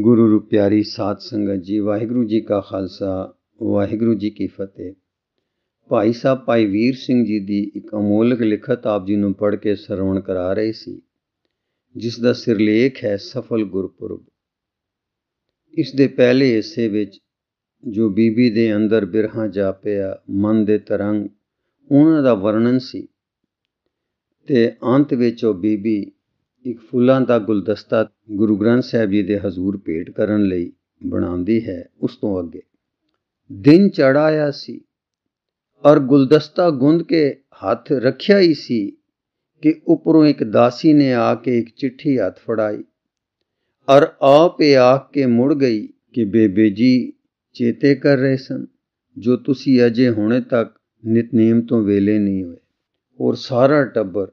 ਗੁਰੂ ਰੂਪ ਪਿਆਰੀ ਸਾਧ ਸੰਗਤ ਜੀ ਵਾਹਿਗੁਰੂ ਜੀ ਕਾ ਖਾਲਸਾ ਵਾਹਿਗੁਰੂ ਜੀ ਕੀ ਫਤਿਹ ਭਾਈ ਸਾਹਿਬ ਭਾਈ ਵੀਰ ਸਿੰਘ ਜੀ ਦੀ ਇੱਕ ਅਮੋਲਕ ਲਿਖਤ ਆਪ ਜੀ ਨੂੰ ਪੜ੍ਹ ਕੇ ਸਰਵਣ ਕਰਾ ਰਹੇ ਸੀ ਜਿਸ ਦਾ ਸਿਰਲੇਖ ਹੈ ਸਫਲ ਗੁਰਪੁਰਬ ਇਸ ਦੇ ਪਹਿਲੇ ਹਿੱਸੇ ਵਿੱਚ ਜੋ ਬੀਬੀ ਦੇ ਅੰਦਰ ਬਿਰਹਾ ਜਾਪਿਆ ਮਨ ਦੇ ਤਰੰਗ ਉਹਨਾਂ ਦਾ ਵਰਣਨ ਸੀ ਤੇ ਅੰਤ ਵਿੱਚ ਉਹ ਬੀਬੀ ਇੱਕ ਫੁੱਲਾਂ ਦਾ ਗੁਲਦਸਤਾ ਗੁਰੂ ਗ੍ਰੰਥ ਸਾਹਿਬ ਜੀ ਦੇ ਹਜ਼ੂਰ ਭੇਟ ਕਰਨ ਲਈ ਬਣਾਉਂਦੀ ਹੈ ਉਸ ਤੋਂ ਅੱਗੇ ਦਿਨ ਚੜਾਇਆ ਸੀ ਔਰ ਗੁਲਦਸਤਾ ਗੁੰਦ ਕੇ ਹੱਥ ਰੱਖਿਆ ਹੀ ਸੀ ਕਿ ਉਪਰੋਂ ਇੱਕ ਦਾਸੀ ਨੇ ਆ ਕੇ ਇੱਕ ਚਿੱਠੀ ਹੱਥ ਫੜਾਈ ਔਰ ਆਪੇ ਆ ਕੇ ਮੁੜ ਗਈ ਕਿ ਬੇਬੇ ਜੀ ਚੇਤੇ ਕਰ ਰਹੇ ਸਨ ਜੋ ਤੁਸੀਂ ਅਜੇ ਹੁਣੇ ਤੱਕ ਨਿਤਨੇਮ ਤੋਂ ਵੇਲੇ ਨਹੀਂ ਹੋਏ ਔਰ ਸਾਰਾ ਟੱਬਰ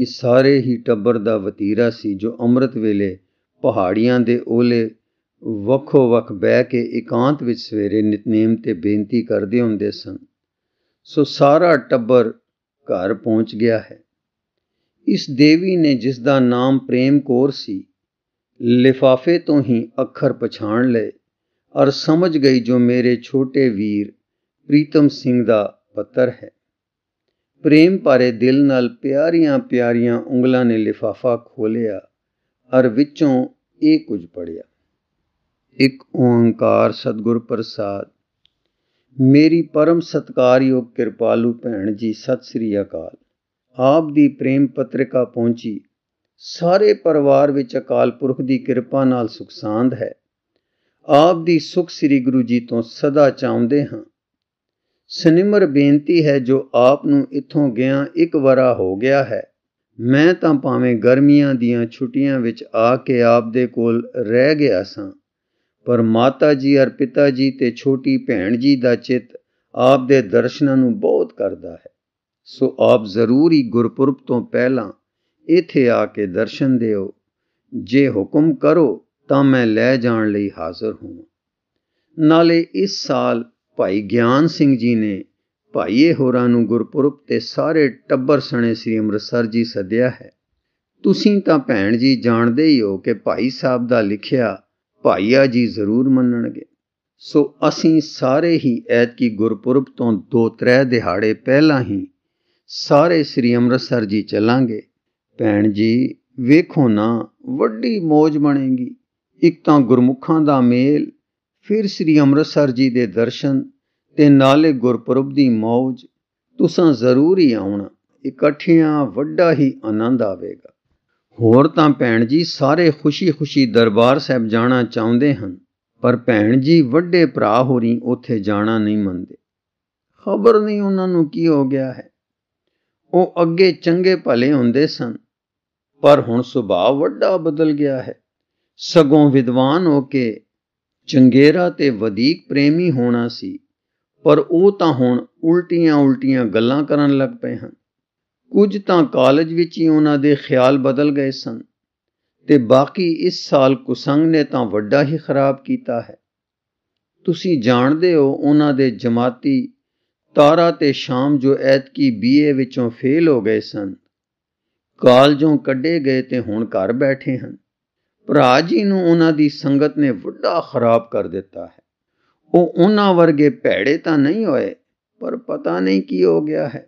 ਇਹ ਸਾਰੇ ਹੀ ਟੱਬਰ ਦਾ ਵਤੀਰਾ ਸੀ ਜੋ ਅੰਮ੍ਰਿਤ ਵੇਲੇ ਪਹਾੜੀਆਂ ਦੇ ਓਲੇ ਵੱਖੋ ਵੱਖ ਬਹਿ ਕੇ ਇਕਾਂਤ ਵਿੱਚ ਸਵੇਰੇ ਨਿਤਨੇਮ ਤੇ ਬੇਨਤੀ ਕਰਦੇ ਹੁੰਦੇ ਸਨ ਸੋ ਸਾਰਾ ਟੱਬਰ ਘਰ ਪਹੁੰਚ ਗਿਆ ਹੈ ਇਸ ਦੇਵੀ ਨੇ ਜਿਸ ਦਾ ਨਾਮ ਪ੍ਰੇਮ ਕੋਰ ਸੀ ਲਿਫਾਫੇ ਤੋਂ ਹੀ ਅੱਖਰ ਪਛਾਣ ਲਏ ਔਰ ਸਮਝ ਗਈ ਜੋ ਮੇਰੇ ਛੋਟੇ ਵੀਰ ਪ੍ਰੀਤਮ ਸਿੰਘ ਦਾ ਪੱਤਰ ਹੈ ਪ੍ਰੇਮ ਭਰੇ ਦਿਲ ਨਾਲ ਪਿਆਰੀਆਂ ਪਿਆਰੀਆਂ ਉਂਗਲਾਂ ਨੇ ਲਿਫਾਫਾ ਖੋਲਿਆ ਅਰ ਵਿੱਚੋਂ ਇਹ ਕੁਝ ਪੜਿਆ ਇੱਕ ਓੰਕਾਰ ਸਤਗੁਰ ਪ੍ਰਸਾਦ ਮੇਰੀ ਪਰਮ ਸਤਕਾਰਯੋਗ ਕਿਰਪਾਲੂ ਭੈਣ ਜੀ ਸਤਿ ਸ੍ਰੀ ਅਕਾਲ ਆਪ ਦੀ ਪ੍ਰੇਮ ਪਤ੍ਰਿਕਾ ਪਹੁੰਚੀ ਸਾਰੇ ਪਰਿਵਾਰ ਵਿੱਚ ਅਕਾਲ ਪੁਰਖ ਦੀ ਕਿਰਪਾ ਨਾਲ ਸੁਖਸਾਂਦ ਹੈ ਆਪ ਦੀ ਸੁਖ ਸ੍ਰੀ ਗੁਰੂ ਜੀ ਤੋਂ ਸਦਾ ਚਾਹੁੰਦੇ ਹਾਂ ਸਨਿਮਰ ਬੇਨਤੀ ਹੈ ਜੋ ਆਪ ਨੂੰ ਇੱਥੋਂ ਗਿਆ ਇੱਕ ਵਾਰਾ ਹੋ ਗਿਆ ਹੈ ਮੈਂ ਤਾਂ ਭਾਵੇਂ ਗਰਮੀਆਂ ਦੀਆਂ ਛੁੱਟੀਆਂ ਵਿੱਚ ਆ ਕੇ ਆਪ ਦੇ ਕੋਲ ਰਹਿ ਗਿਆ ਸਾਂ ਪਰ ਮਾਤਾ ਜੀ ਅਰ ਪਿਤਾ ਜੀ ਤੇ ਛੋਟੀ ਭੈਣ ਜੀ ਦਾ ਚਿੱਤ ਆਪ ਦੇ ਦਰਸ਼ਨਾਂ ਨੂੰ ਬਹੁਤ ਕਰਦਾ ਹੈ ਸੋ ਆਪ ਜ਼ਰੂਰ ਹੀ ਗੁਰਪੁਰਬ ਤੋਂ ਪਹਿਲਾਂ ਇੱਥੇ ਆ ਕੇ ਦਰਸ਼ਨ ਦਿਓ ਜੇ ਹੁਕਮ ਕਰੋ ਤਾਂ ਮੈਂ ਲੈ ਜਾਣ ਲਈ ਹਾਜ਼ਰ ਹਾਂ ਨਾਲੇ ਇਸ ਸਾਲ ਭਾਈ ਗਿਆਨ ਸਿੰਘ ਜੀ ਨੇ ਭਾਈ ਇਹ ਹੋਰਾਂ ਨੂੰ ਗੁਰਪੁਰਬ ਤੇ ਸਾਰੇ ਟੱਬਰ ਸਣੇ ਸ੍ਰੀ ਅੰਮ੍ਰਿਤਸਰ ਜੀ ਸੱਦਿਆ ਹੈ ਤੁਸੀਂ ਤਾਂ ਭੈਣ ਜੀ ਜਾਣਦੇ ਹੀ ਹੋ ਕਿ ਭਾਈ ਸਾਹਿਬ ਦਾ ਲਿਖਿਆ ਭਾਈਆ ਜੀ ਜ਼ਰੂਰ ਮੰਨਣਗੇ ਸੋ ਅਸੀਂ ਸਾਰੇ ਹੀ ਐਤ ਕੀ ਗੁਰਪੁਰਬ ਤੋਂ ਦੋ ਤਰੇ ਦਿਹਾੜੇ ਪਹਿਲਾਂ ਹੀ ਸਾਰੇ ਸ੍ਰੀ ਅੰਮ੍ਰਿਤਸਰ ਜੀ ਚਲਾਂਗੇ ਭੈਣ ਜੀ ਵੇਖੋ ਨਾ ਵੱਡੀ ਮੋਜ ਬਣੇਗੀ ਇੱਕ ਤਾਂ ਗੁਰਮੁਖਾਂ ਦਾ ਮੇਲ ਫਿਰ ਸ੍ਰੀ ਅੰਮ੍ਰਿਤਸਰ ਜੀ ਦੇ ਦਰਸ਼ਨ ਤੇ ਨਾਲੇ ਗੁਰਪੁਰਬ ਦੀ ਮੌਜ ਤੁਸੀਂ ਜ਼ਰੂਰ ਹੀ ਆਉਣਾ ਇਕੱਠਿਆਂ ਵੱਡਾ ਹੀ ਆਨੰਦ ਆਵੇਗਾ ਹੋਰ ਤਾਂ ਭੈਣ ਜੀ ਸਾਰੇ ਖੁਸ਼ੀ-ਖੁਸ਼ੀ ਦਰਬਾਰ ਸਾਹਿਬ ਜਾਣਾ ਚਾਹੁੰਦੇ ਹਨ ਪਰ ਭੈਣ ਜੀ ਵੱਡੇ ਭਰਾ ਹੋਰੀ ਉੱਥੇ ਜਾਣਾ ਨਹੀਂ ਮੰਨਦੇ ਖਬਰ ਨਹੀਂ ਉਹਨਾਂ ਨੂੰ ਕੀ ਹੋ ਗਿਆ ਹੈ ਉਹ ਅੱਗੇ ਚੰਗੇ ਭਲੇ ਹੁੰਦੇ ਸਨ ਪਰ ਹੁਣ ਸੁਭਾਅ ਵੱਡਾ ਬਦਲ ਗਿਆ ਹੈ ਸਗੋਂ ਵਿਦਵਾਨ ਹੋ ਕੇ ਚੰਗੇਰਾ ਤੇ ਵਧੇਕ ਪ੍ਰੇਮੀ ਹੋਣਾ ਸੀ ਪਰ ਉਹ ਤਾਂ ਹੁਣ ਉਲਟੀਆਂ-ਉਲਟੀਆਂ ਗੱਲਾਂ ਕਰਨ ਲੱਗ ਪਏ ਹਨ ਕੁਝ ਤਾਂ ਕਾਲਜ ਵਿੱਚ ਹੀ ਉਹਨਾਂ ਦੇ ਖਿਆਲ ਬਦਲ ਗਏ ਸਨ ਤੇ ਬਾਕੀ ਇਸ ਸਾਲ ਕੁਸੰਗ ਨੇ ਤਾਂ ਵੱਡਾ ਹੀ ਖਰਾਬ ਕੀਤਾ ਹੈ ਤੁਸੀਂ ਜਾਣਦੇ ਹੋ ਉਹਨਾਂ ਦੇ ਜਮਾਤੀ ਤਾਰਾ ਤੇ ਸ਼ਾਮ ਜੋ ਐਤਕੀ ਬੀਏ ਵਿੱਚੋਂ ਫੇਲ ਹੋ ਗਏ ਸਨ ਕਾਲਜੋਂ ਕੱਢੇ ਗਏ ਤੇ ਹੁਣ ਘਰ ਬੈਠੇ ਹਨ ਭਰਾ ਜੀ ਨੂੰ ਉਹਨਾਂ ਦੀ ਸੰਗਤ ਨੇ ਵੱਡਾ ਖਰਾਬ ਕਰ ਦਿੱਤਾ ਹੈ ਉਹ ਉਹਨਾਂ ਵਰਗੇ ਭੈੜੇ ਤਾਂ ਨਹੀਂ ਹੋਏ ਪਰ ਪਤਾ ਨਹੀਂ ਕੀ ਹੋ ਗਿਆ ਹੈ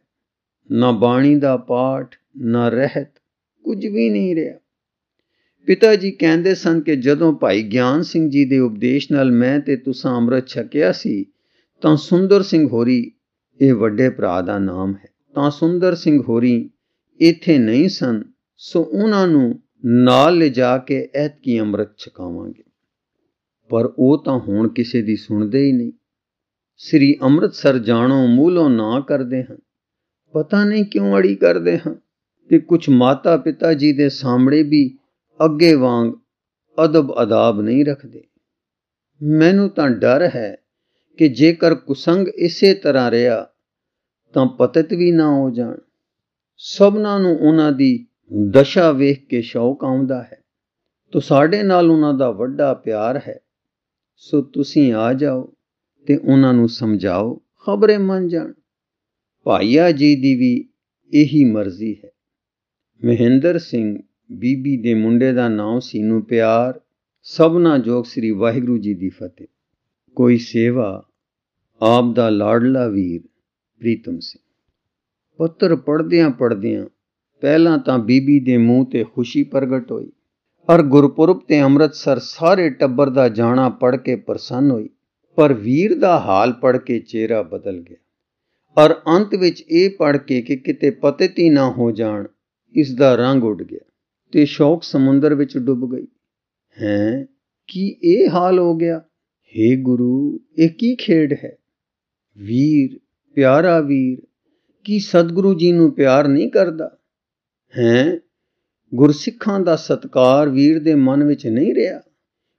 ਨਾ ਬਾਣੀ ਦਾ ਪਾਠ ਨਾ ਰਹਿਤ ਕੁਝ ਵੀ ਨਹੀਂ ਰਿਹਾ ਪਿਤਾ ਜੀ ਕਹਿੰਦੇ ਸਨ ਕਿ ਜਦੋਂ ਭਾਈ ਗਿਆਨ ਸਿੰਘ ਜੀ ਦੇ ਉਪਦੇਸ਼ ਨਾਲ ਮੈਂ ਤੇ ਤੁਸਾਂ ਅੰਮ੍ਰਿਤ ਛਕਿਆ ਸੀ ਤਾਂ ਸੁੰਦਰ ਸਿੰਘ ਹੋਰੀ ਇਹ ਵੱਡੇ ਭਰਾ ਦਾ ਨਾਮ ਹੈ ਤਾਂ ਸੁੰਦਰ ਸਿੰਘ ਹੋਰੀ ਇੱਥੇ ਨਹੀਂ ਸਨ ਸੋ ਉਹਨਾਂ ਨੂੰ ਨਾਲ ਲਿਜਾ ਕੇ ਐਤ ਕੀ ਅੰਮ੍ਰਿਤ ਛਕਾਵਾਂਗੇ ਪਰ ਉਹ ਤਾਂ ਹੁਣ ਕਿਸੇ ਦੀ ਸੁਣਦੇ ਹੀ ਨਹੀਂ ਸ੍ਰੀ ਅੰਮ੍ਰਿਤਸਰ ਜਾਣੋ ਮੂਲੋਂ ਨਾ ਕਰਦੇ ਹਨ ਪਤਾ ਨਹੀਂ ਕਿਉਂ ਅੜੀ ਕਰਦੇ ਹਨ ਤੇ ਕੁਝ ਮਾਤਾ ਪਿਤਾ ਜੀ ਦੇ ਸਾਹਮਣੇ ਵੀ ਅੱਗੇ ਵਾਂਗ ਅਦਬ ਅਦਾਬ ਨਹੀਂ ਰੱਖਦੇ ਮੈਨੂੰ ਤਾਂ ਡਰ ਹੈ ਕਿ ਜੇਕਰ ਕੁਸੰਗ ਇਸੇ ਤਰ੍ਹਾਂ ਰਿਹਾ ਤਾਂ ਪਤਿਤ ਵੀ ਨਾ ਹੋ ਜਾਣ ਸਭਨਾਂ ਨੂੰ ਉਹਨਾਂ ਦੀ ਦਸ਼ਾ ਵੇਖ ਕੇ ਸ਼ੌਕ ਆਉਂਦਾ ਹੈ ਤੋ ਸਾਡੇ ਨਾਲ ਉਹਨਾਂ ਦਾ ਵੱਡਾ ਪਿਆਰ ਹੈ ਸੋ ਤੁਸੀਂ ਆ ਜਾਓ ਤੇ ਉਹਨਾਂ ਨੂੰ ਸਮਝਾਓ ਖਬਰੇ ਮੰਨ ਜਾਣ ਭਾਈਆ ਜੀ ਦੀ ਵੀ ਇਹੀ ਮਰਜ਼ੀ ਹੈ ਮਹਿੰਦਰ ਸਿੰਘ ਬੀਬੀ ਦੇ ਮੁੰਡੇ ਦਾ ਨਾਮ ਸੀਨੂ ਪਿਆਰ ਸਭਨਾ ਜੋਗ ਸ੍ਰੀ ਵਾਹਿਗੁਰੂ ਜੀ ਦੀ ਫਤਿਹ ਕੋਈ ਸੇਵਾ ਆਪ ਦਾ ਲਾਡਲਾ ਵੀਰ ਪ੍ਰੀਤਮ ਸਿੰਘ ਪੁੱਤਰ ਪੜਦਿਆਂ ਪੜਦਿਆਂ ਪਹਿਲਾਂ ਤਾਂ ਬੀਬੀ ਦੇ ਮੂੰਹ ਤੇ ਖੁਸ਼ੀ ਪ੍ਰਗਟ ਹੋਈ ਔਰ ਗੁਰਪੁਰਬ ਤੇ ਅੰਮ੍ਰਿਤਸਰ ਸਾਰੇ ਟੱਬਰ ਦਾ ਜਾਣਾ ਪੜ ਕੇ ਪ੍ਰਸੰਨ ਹੋਈ ਪਰ ਵੀਰ ਦਾ ਹਾਲ ਪੜ ਕੇ ਚਿਹਰਾ ਬਦਲ ਗਿਆ ਔਰ ਅੰਤ ਵਿੱਚ ਇਹ ਪੜ ਕੇ ਕਿ ਕਿਤੇ ਪਤਿਤ ਨਾ ਹੋ ਜਾਣ ਇਸ ਦਾ ਰੰਗ ਉੱਡ ਗਿਆ ਤੇ ਸ਼ੌਕ ਸਮੁੰਦਰ ਵਿੱਚ ਡੁੱਬ ਗਈ ਹੈ ਕੀ ਇਹ ਹਾਲ ਹੋ ਗਿਆ हे ਗੁਰੂ ਇਹ ਕੀ ਖੇਡ ਹੈ ਵੀਰ ਪਿਆਰਾ ਵੀਰ ਕੀ ਸਤਿਗੁਰੂ ਜੀ ਨੂੰ ਪਿਆਰ ਨਹੀਂ ਕਰਦਾ ਹੈ ਗੁਰਸਿੱਖਾਂ ਦਾ ਸਤਕਾਰ ਵੀਰ ਦੇ ਮਨ ਵਿੱਚ ਨਹੀਂ ਰਿਹਾ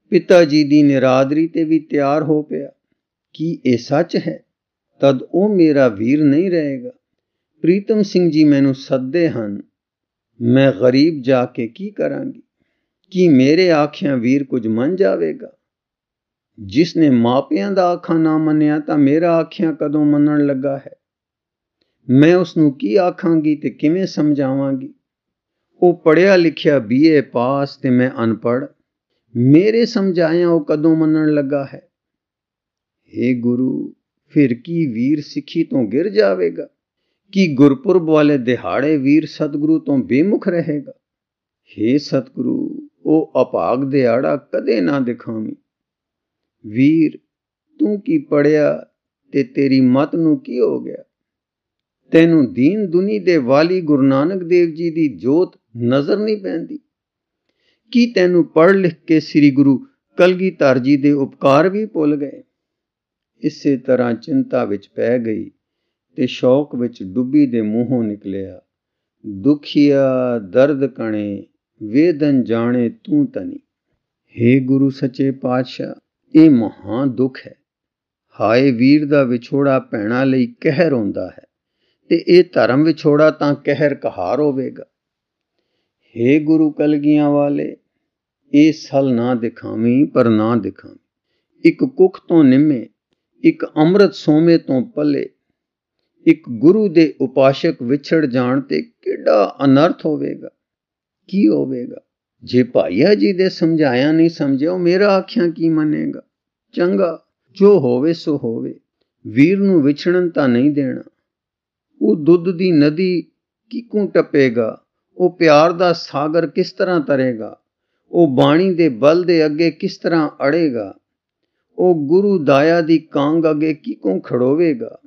ਪਿਤਾ ਜੀ ਦੀ ਨਿਰਾਦਰੀ ਤੇ ਵੀ ਤਿਆਰ ਹੋ ਪਿਆ ਕੀ ਇਹ ਸੱਚ ਹੈ ਤਦ ਉਹ ਮੇਰਾ ਵੀਰ ਨਹੀਂ ਰਹੇਗਾ ਪ੍ਰੀਤਮ ਸਿੰਘ ਜੀ ਮੈਨੂੰ ਸੱਦੇ ਹਨ ਮੈਂ ਗਰੀਬ ਜਾ ਕੇ ਕੀ ਕਰਾਂਗੀ ਕੀ ਮੇਰੇ ਆਖਿਆਂ ਵੀਰ ਕੁਝ ਮੰਨ ਜਾਵੇਗਾ ਜਿਸ ਨੇ ਮਾਪਿਆਂ ਦਾ ਆਖਾ ਨਾ ਮੰਨਿਆ ਤਾਂ ਮੇਰਾ ਆਖਿਆਂ ਕਦੋਂ ਮੰਨਣ ਲੱਗਾ ਹੈ ਮੈਂ ਉਸ ਨੂੰ ਕੀ ਆਖਾਂਗੀ ਤੇ ਕਿਵੇਂ ਸਮਝਾਵਾਂਗੀ ਉਹ ਪੜਿਆ ਲਿਖਿਆ ਬੀਏ ਪਾਸ ਤੇ ਮੈਂ ਅਨਪੜ ਮੇਰੇ ਸਮਝਾਇਆ ਉਹ ਕਦੋਂ ਮੰਨਣ ਲੱਗਾ ਹੈ हे ਗੁਰੂ ਫਿਰ ਕੀ ਵੀਰ ਸਿੱਖੀ ਤੋਂ ਗਿਰ ਜਾਵੇਗਾ ਕੀ ਗੁਰਪੁਰਬ ਵਾਲੇ ਦਿਹਾੜੇ ਵੀਰ ਸਤਿਗੁਰੂ ਤੋਂ ਬੇਮੁਖ ਰਹੇਗਾ हे ਸਤਿਗੁਰੂ ਉਹ ਅਪਾਗ ਦਿਹਾੜਾ ਕਦੇ ਨਾ ਦਿਖਾਵੀ ਵੀਰ ਤੂੰ ਕੀ ਪੜਿਆ ਤੇ ਤੇਰੀ ਮਤ ਨੂੰ ਕੀ ਹੋ ਗਿਆ ਤੈਨੂੰ ਦੀਨ ਦੁਨੀ ਦੇ ਵਾਲੀ ਗੁਰੂ ਨਾਨਕ ਦੇਵ ਜੀ ਦੀ ਜੋਤ ਨਜ਼ਰ ਨਹੀਂ ਪੈਂਦੀ ਕੀ ਤੈਨੂੰ ਪੜ ਲਿਖ ਕੇ ਸ੍ਰੀ ਗੁਰੂ ਕਲਗੀਧਰ ਜੀ ਦੇ ਉਪਕਾਰ ਵੀ ਭੁੱਲ ਗਏ ਇਸੇ ਤਰ੍ਹਾਂ ਚਿੰਤਾ ਵਿੱਚ ਪੈ ਗਈ ਤੇ ਸ਼ੌਕ ਵਿੱਚ ਡੁੱਬੀ ਦੇ ਮੂੰਹੋਂ ਨਿਕਲਿਆ ਦੁਖੀਆ ਦਰਦ ਕਣੇ ਵੇਦਨ ਜਾਣੇ ਤੂੰ ਤਨੀ हे ਗੁਰੂ ਸੱਚੇ ਪਾਤਸ਼ਾਹ ਇਹ ਮਹਾ ਦੁੱਖ ਹੈ ਹਾਏ ਵੀਰ ਦਾ ਵਿਛੋੜਾ ਪੈਣਾ ਲਈ ਕਹਿਰ ਹੁੰਦਾ ਹੈ ਤੇ ਇਹ ਧਰਮ ਵਿਛੋੜਾ ਤਾਂ ਕਹਿਰ ਕਹਾਰ ਹੋਵੇਗਾ हे ਗੁਰੂ ਕਲਗੀਆਂ ਵਾਲੇ ਇਹ ਸਲ ਨਾ ਦਿਖਾਵੀਂ ਪਰ ਨਾ ਦਿਖਾਵੀਂ ਇੱਕ ਕੁੱਖ ਤੋਂ ਨਿੰਮੇ ਇੱਕ ਅੰਮ੍ਰਿਤ ਸੋਮੇ ਤੋਂ ਪੱਲੇ ਇੱਕ ਗੁਰੂ ਦੇ ਉਪਾਸ਼ਕ ਵਿਛੜ ਜਾਣ ਤੇ ਕਿਹੜਾ ਅਨਰਥ ਹੋਵੇਗਾ ਕੀ ਹੋਵੇਗਾ ਜੇ ਭਾਈਆ ਜੀ ਦੇ ਸਮਝਾਇਆ ਨਹੀਂ ਸਮਝਿਓ ਮੇਰਾ ਆਖਿਆ ਕੀ ਮੰਨੇਗਾ ਚੰਗਾ ਜੋ ਹੋਵੇ ਸੋ ਹੋਵੇ ਵੀਰ ਨੂੰ ਵਿਛੜਨ ਤਾਂ ਨਹੀਂ ਦੇਣਾ ਉਹ ਦੁੱਧ ਦੀ ਨਦੀ ਕਿਕੂ ਟੱਪੇਗਾ ਉਹ ਪਿਆਰ ਦਾ ਸਾਗਰ ਕਿਸ ਤਰ੍ਹਾਂ ਤਰੇਗਾ ਉਹ ਬਾਣੀ ਦੇ ਬਲ ਦੇ ਅੱਗੇ ਕਿਸ ਤਰ੍ਹਾਂ ਅੜੇਗਾ ਉਹ ਗੁਰੂ ਦਾਇਆ ਦੀ ਕਾਂਗ ਅੱਗੇ ਕਿਕੋਂ ਖੜੋਵੇਗਾ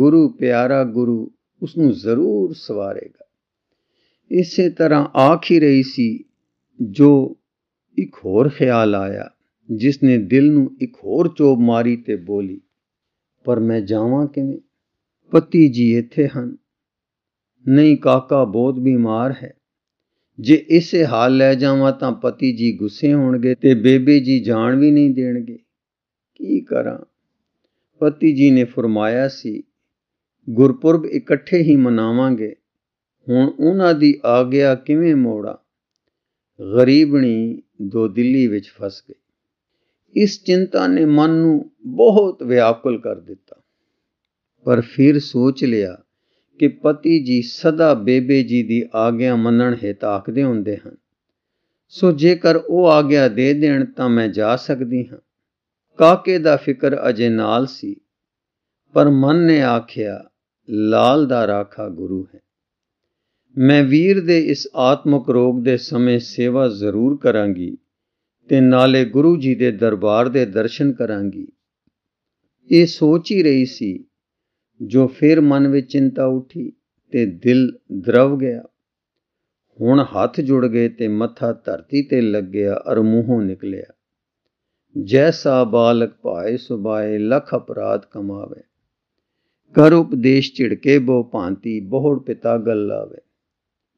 ਗੁਰੂ ਪਿਆਰਾ ਗੁਰੂ ਉਸ ਨੂੰ ਜ਼ਰੂਰ ਸਵਾਰੇਗਾ ਇਸੇ ਤਰ੍ਹਾਂ ਆਖ ਹੀ ਰਹੀ ਸੀ ਜੋ ਇੱਕ ਹੋਰ ਖਿਆਲ ਆਇਆ ਜਿਸ ਨੇ ਦਿਲ ਨੂੰ ਇੱਕ ਹੋਰ ਚੋਬ ਮਾਰੀ ਤੇ ਬੋਲੀ ਪਰ ਮੈਂ ਜਾਵਾਂ ਕਿਵੇਂ ਪਤੀ ਜੀ ਇੱਥੇ ਹਨ ਨਹੀਂ ਕਾਕਾ ਬਹੁਤ ਬਿਮਾਰ ਹੈ ਜੇ ਇਸੇ ਹਾਲ ਲੈ ਜਾਵਾਂ ਤਾਂ ਪਤੀ ਜੀ ਗੁੱਸੇ ਹੋਣਗੇ ਤੇ ਬੇਬੇ ਜੀ ਜਾਣ ਵੀ ਨਹੀਂ ਦੇਣਗੇ ਕੀ ਕਰਾਂ ਪਤੀ ਜੀ ਨੇ ਫਰਮਾਇਆ ਸੀ ਗੁਰਪੁਰਬ ਇਕੱਠੇ ਹੀ ਮਨਾਵਾਂਗੇ ਹੁਣ ਉਹਨਾਂ ਦੀ ਆਗਿਆ ਕਿਵੇਂ ਮੋੜਾ ਗਰੀਬਣੀ ਦੋ ਦਿੱਲੀ ਵਿੱਚ ਫਸ ਗਈ ਇਸ ਚਿੰਤਾ ਨੇ ਮਨ ਨੂੰ ਬਹੁਤ ਵਿਆਕੁਲ ਕਰ ਦਿੱਤਾ ਪਰ ਫਿਰ ਸੋਚ ਲਿਆ ਕਿ ਪਤੀ ਜੀ ਸਦਾ ਬੇਬੇ ਜੀ ਦੀ ਆਗਿਆ ਮੰਨਣ ਹਿਤ ਆਖਦੇ ਹੁੰਦੇ ਹਨ ਸੋ ਜੇਕਰ ਉਹ ਆਗਿਆ ਦੇ ਦੇਣ ਤਾਂ ਮੈਂ ਜਾ ਸਕਦੀ ਹਾਂ ਕਾਕੇ ਦਾ ਫਿਕਰ ਅਜੇ ਨਾਲ ਸੀ ਪਰ ਮਨ ਨੇ ਆਖਿਆ ਲਾਲ ਦਾ ਰਾਖਾ ਗੁਰੂ ਹੈ ਮੈਂ ਵੀਰ ਦੇ ਇਸ ਆਤਮਕ ਰੋਗ ਦੇ ਸਮੇਂ ਸੇਵਾ ਜ਼ਰੂਰ ਕਰਾਂਗੀ ਤੇ ਨਾਲੇ ਗੁਰੂ ਜੀ ਦੇ ਦਰਬਾਰ ਦੇ ਦਰਸ਼ਨ ਕਰਾਂਗੀ ਇਹ ਸੋਚ ਹੀ ਰਹੀ ਸੀ ਜੋ ਫਿਰ ਮਨ ਵਿੱਚ ਚਿੰਤਾ ਉੱਠੀ ਤੇ ਦਿਲ ਦਰਵ ਗਿਆ ਹੁਣ ਹੱਥ ਜੁੜ ਗਏ ਤੇ ਮੱਥਾ ਧਰਤੀ ਤੇ ਲੱਗ ਗਿਆ ਅਰ ਮੂੰਹੋਂ ਨਿਕਲਿਆ ਜੈਸਾ ਬਾਲਕ ਭਾਏ ਸੁਬਾਏ ਲਖ ਅਪਰਾਧ ਕਮਾਵੇ ਕਰ ਉਪਦੇਸ਼ ਝਿੜਕੇ ਬੋ ਭਾਂਤੀ ਬਹੁੜ ਪਿਤਾ ਗੱਲ ਆਵੇ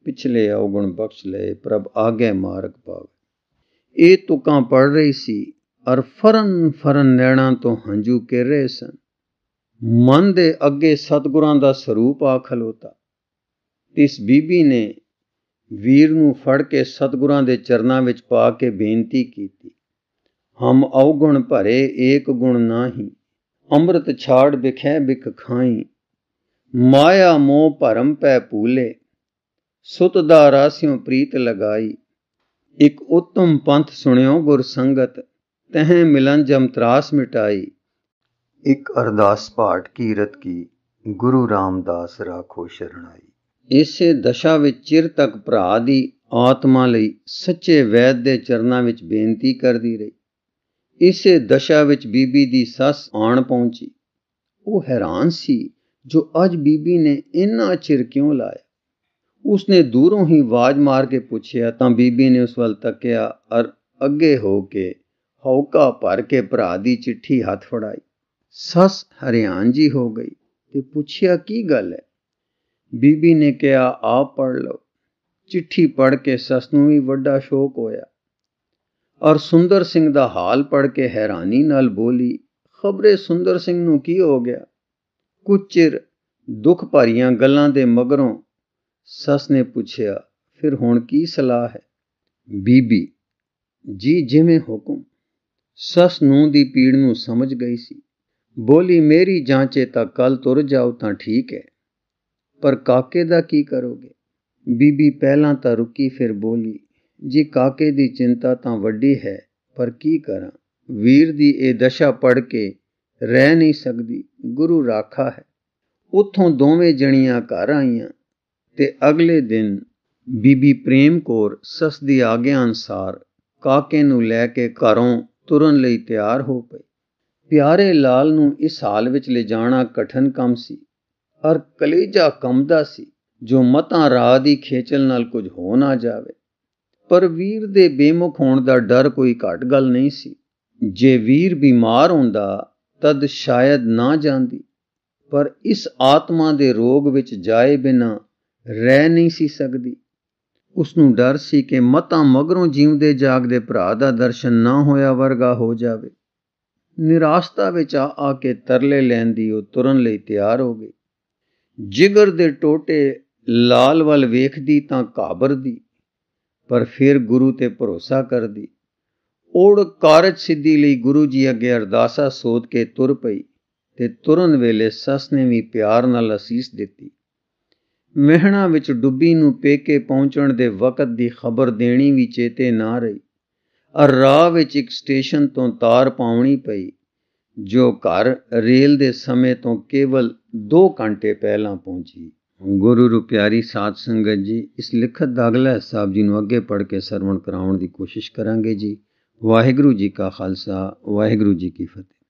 ਪਿਛਲੇ ਔਗਣ ਬਖਸ਼ ਲੈ ਪ੍ਰਭ ਆਗੇ ਮਾਰਗ ਪਾਵੇ ਇਹ ਤੁਕਾਂ ਪੜ ਰਹੀ ਸੀ ਅਰ ਫਰਨ ਫਰਨ ਨੈਣਾ ਤੋਂ ਹੰਝੂ ਕੇ ਰਹੇ ਸਨ ਮਨ ਦੇ ਅੱਗੇ ਸਤਗੁਰਾਂ ਦਾ ਸਰੂਪ ਆ ਖਲੋਤਾ ਇਸ ਬੀਬੀ ਨੇ ਵੀਰ ਨੂੰ ਫੜ ਕੇ ਸਤਗੁਰਾਂ ਦੇ ਚਰਨਾਂ ਵਿੱਚ ਪਾ ਕੇ ਬੇਨਤੀ ਕੀਤੀ ਹਮ ਔਗਣ ਭਰੇ ਏਕ ਗੁਣ ਨਾਹੀ ਅੰਮ੍ਰਿਤ ਛਾੜ ਵਿਖੇ ਵਿਖ ਖਾਈ ਮਾਇਆ ਮੋਹ ਭਰਮ ਪੈ ਪੂਲੇ ਸੁਤ ਦਾ ਰਾਸਿਓ ਪ੍ਰੀਤ ਲਗਾਈ ਇੱਕ ਉਤਮ ਪੰਥ ਸੁਣਿਓ ਗੁਰ ਸੰਗਤ ਤਹਿ ਮਿਲਨ ਜਮ ਤਰਾਸ ਮਿਟਾਈ ਇੱਕ ਅਰਦਾਸ ਪਾਠ ਕੀਰਤ ਕੀ ਗੁਰੂ ਰਾਮਦਾਸ ਰਾਖੋ ਸ਼ਰਣਾਈ ਇਸੇ ਦਸ਼ਾ ਵਿੱਚ ਚਿਰ ਤੱਕ ਭਰਾ ਦੀ ਆਤਮਾ ਲਈ ਸੱਚੇ ਵੈਦ ਦੇ ਚਰਨਾਂ ਵਿੱਚ ਬੇਨਤੀ ਕਰਦੀ ਰਹੀ ਇਸੇ ਦਸ਼ਾ ਵਿੱਚ ਬੀਬੀ ਦੀ ਸੱਸ ਆਣ ਪਹੁੰਚੀ ਉਹ ਹੈਰਾਨ ਸੀ ਜੋ ਅੱਜ ਬੀਬੀ ਨੇ ਇੰਨਾ ਚਿਰ ਕਿਉਂ ਲਾਇਆ ਉਸਨੇ ਦੂਰੋਂ ਹੀ ਆਵਾਜ਼ ਮਾਰ ਕੇ ਪੁੱਛਿਆ ਤਾਂ ਬੀਬੀ ਨੇ ਉਸ ਵੱਲ ਤੱਕਿਆ ਅਰ ਅੱਗੇ ਹੋ ਕੇ ਹੌਕਾ ਭਰ ਕੇ ਭਰਾ ਦੀ ਚਿੱਠੀ ਹੱਥ ਫੜਾਈ ਸੱਸ ਹਰਿਆਣ ਜੀ ਹੋ ਗਈ ਤੇ ਪੁੱਛਿਆ ਕੀ ਗੱਲ ਹੈ ਬੀਬੀ ਨੇ ਕਿਹਾ ਆਪ ਪੜ ਲਓ ਚਿੱਠੀ ਪੜ ਕੇ ਸੱਸ ਨੂੰ ਵੀ ਵੱਡਾ ਸ਼ੋਕ ਹੋਇਆ ਔਰ ਸੁੰਦਰ ਸਿੰਘ ਦਾ ਹਾਲ ਪੜ ਕੇ ਹੈਰਾਨੀ ਨਾਲ ਬੋਲੀ ਖਬਰੇ ਸੁੰਦਰ ਸਿੰਘ ਨੂੰ ਕੀ ਹੋ ਗਿਆ ਕੁਚਿਰ ਦੁੱਖ ਭਰੀਆਂ ਗੱਲਾਂ ਦੇ ਮਗਰੋਂ ਸੱਸ ਨੇ ਪੁੱਛਿਆ ਫਿਰ ਹੁਣ ਕੀ ਸਲਾਹ ਹੈ ਬੀਬੀ ਜੀ ਜਿਵੇਂ ਹੁਕਮ ਸੱਸ ਨੂੰ ਦੀ ਪੀੜ ਨੂੰ ਸਮਝ ਗਈ ਸੀ ਬੋਲੀ ਮੇਰੀ ਜਾਂਚੇ ਤਾਂ ਕੱਲ ਤੁਰ ਜਾਓ ਤਾਂ ਠੀਕ ਹੈ ਪਰ ਕਾਕੇ ਦਾ ਕੀ ਕਰੋਗੇ ਬੀਬੀ ਪਹਿਲਾਂ ਤਾਂ ਰੁਕੀ ਫਿਰ ਬੋਲੀ ਜੀ ਕਾਕੇ ਦੀ ਚਿੰਤਾ ਤਾਂ ਵੱਡੀ ਹੈ ਪਰ ਕੀ ਕਰਾਂ ਵੀਰ ਦੀ ਇਹ ਦਸ਼ਾ ਪੜ ਕੇ ਰਹਿ ਨਹੀਂ ਸਕਦੀ ਗੁਰੂ ਰਾਖਾ ਹੈ ਉਥੋਂ ਦੋਵੇਂ ਜਣੀਆਂ ਘਰ ਆਈਆਂ ਤੇ ਅਗਲੇ ਦਿਨ ਬੀਬੀ ਪ੍ਰੇਮ ਕੋਰ ਸਸ ਦੀ ਆਗਿਆ ਅਨਸਾਰ ਕਾਕੇ ਨੂੰ ਲੈ ਕੇ ਘਰੋਂ ਤੁਰਨ ਲਈ ਤਿਆਰ ਹੋ ਪਈ ਪਿਆਰੇ ਲਾਲ ਨੂੰ ਇਸ ਹਾਲ ਵਿੱਚ ਲੈ ਜਾਣਾ ਕਠਨ ਕੰਮ ਸੀ ਹਰ ਕਲੇਜਾ ਕੰਬਦਾ ਸੀ ਜੋ ਮਤਾਂ ਰਾਹ ਦੀ ਖੇਚਲ ਨਾਲ ਕੁਝ ਹੋ ਨਾ ਜਾਵੇ ਪਰ ਵੀਰ ਦੇ ਬੇਮੁਖ ਹੋਣ ਦਾ ਡਰ ਕੋਈ ਘੱਟ ਗੱਲ ਨਹੀਂ ਸੀ ਜੇ ਵੀਰ ਬਿਮਾਰ ਹੁੰਦਾ ਤਦ ਸ਼ਾਇਦ ਨਾ ਜਾਂਦੀ ਪਰ ਇਸ ਆਤਮਾ ਦੇ ਰੋਗ ਵਿੱਚ ਜਾਏ ਬਿਨਾ ਰਹਿ ਨਹੀਂ ਸੀ ਸਕਦੀ ਉਸ ਨੂੰ ਡਰ ਸੀ ਕਿ ਮਤਾਂ ਮਗਰੋਂ ਜੀਵਦੇ ਜਾਗਦੇ ਭਰਾ ਦਾ ਦਰਸ਼ਨ ਨਾ ਹੋਇਆ ਵਰਗਾ ਹੋ ਜਾਵੇ ਨਿਰਾਸ਼ਤਾ ਵਿੱਚ ਆ ਆ ਕੇ ਤਰਲੇ ਲੈਣ ਦੀ ਉਹ ਤੁਰਨ ਲਈ ਤਿਆਰ ਹੋ ਗਈ ਜਿਗਰ ਦੇ ਟੋਟੇ ਲਾਲ ਵੱਲ ਵੇਖਦੀ ਤਾਂ ਘਾਬਰਦੀ ਪਰ ਫਿਰ ਗੁਰੂ ਤੇ ਭਰੋਸਾ ਕਰਦੀ ਓੜ ਕਾਰਜ ਸਿੱਧੀ ਲਈ ਗੁਰੂ ਜੀ ਅੱਗੇ ਅਰਦਾਸਾ ਸੋਧ ਕੇ ਤੁਰ ਪਈ ਤੇ ਤੁਰਨ ਵੇਲੇ ਸੱਸ ਨੇ ਵੀ ਪਿਆਰ ਨਾਲ ਅਸੀਸ ਦਿੱਤੀ ਮਹਿਣਾ ਵਿੱਚ ਡੁੱਬੀ ਨੂੰ ਪੇਕੇ ਪਹੁੰਚਣ ਦੇ ਵਕਤ ਦੀ ਖਬਰ ਦੇਣੀ ਵੀ ਚੇਤੇ ਨਾ ਰਹੀ ਰਾਹ ਵਿੱਚ ਇੱਕ ਸਟੇਸ਼ਨ ਤੋਂ ਤਾਰ ਪਾਉਣੀ ਪਈ ਜੋ ਘਰ ਰੇਲ ਦੇ ਸਮੇਂ ਤੋਂ ਕੇਵਲ 2 ਘੰਟੇ ਪਹਿਲਾਂ ਪਹੁੰਚੀ ਗੁਰੂ ਰੁਪਿਆਰੀ ਸਾਧ ਸੰਗਤ ਜੀ ਇਸ ਲਿਖਤ ਦਾ ਅਗਲਾ ਹਿੱਸਾ ਜੀ ਨੂੰ ਅੱਗੇ ਪੜ੍ਹ ਕੇ ਸਰਵਣ ਕਰਾਉਣ ਦੀ ਕੋਸ਼ਿਸ਼ ਕਰਾਂਗੇ ਜੀ ਵਾਹਿਗੁਰੂ ਜੀ ਕਾ ਖਾਲਸਾ ਵਾਹਿਗੁਰੂ ਜੀ ਕੀ ਫਤਿਹ